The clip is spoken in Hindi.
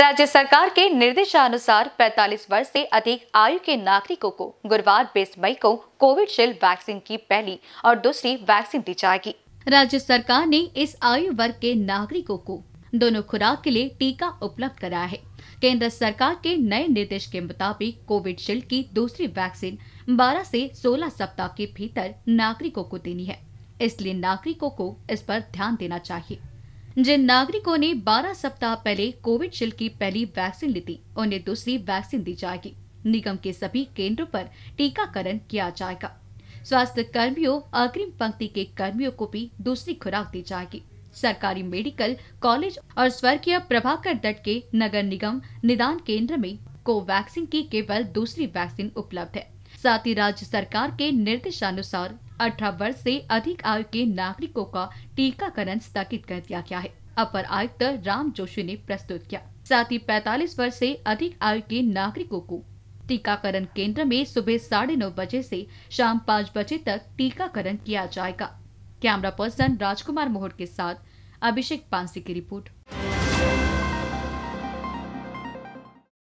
राज्य सरकार के निर्देशानुसार 45 वर्ष से अधिक आयु के नागरिकों को गुरुवार बीस मई को कोविडशील्ड वैक्सीन की पहली और दूसरी वैक्सीन दी जाएगी राज्य सरकार ने इस आयु वर्ग के नागरिकों को दोनों खुराक के लिए टीका उपलब्ध कराया है केंद्र सरकार के नए निर्देश के मुताबिक कोविडशील्ड की दूसरी वैक्सीन 12 से 16 सप्ताह के भीतर नागरिकों को देनी है इसलिए नागरिकों को इस पर ध्यान देना चाहिए जिन नागरिकों ने 12 सप्ताह पहले कोविडशील्ड की पहली वैक्सीन ली थी उन्हें दूसरी वैक्सीन दी जाएगी निगम के सभी केंद्रों पर टीकाकरण किया जाएगा स्वास्थ्य कर्मियों अग्रिम पंक्ति के कर्मियों को भी दूसरी खुराक दी जाएगी सरकारी मेडिकल कॉलेज और स्वर्गीय प्रभाकर दट के नगर निगम निदान केंद्र में कोवैक्सीन की केवल दूसरी वैक्सीन उपलब्ध है साथ ही राज्य सरकार के निर्देशानुसार अठारह वर्ष से अधिक आयु के नागरिकों का टीकाकरण स्थगित कर दिया गया है अपर आयुक्त राम जोशी ने प्रस्तुत किया साथ ही पैतालीस वर्ष से अधिक आयु के नागरिकों को टीकाकरण केंद्र में सुबह साढ़े नौ बजे से शाम पाँच बजे तक टीकाकरण किया जाएगा कैमरा पर्सन राजकुमार मोहर के साथ अभिषेक पांसी की रिपोर्ट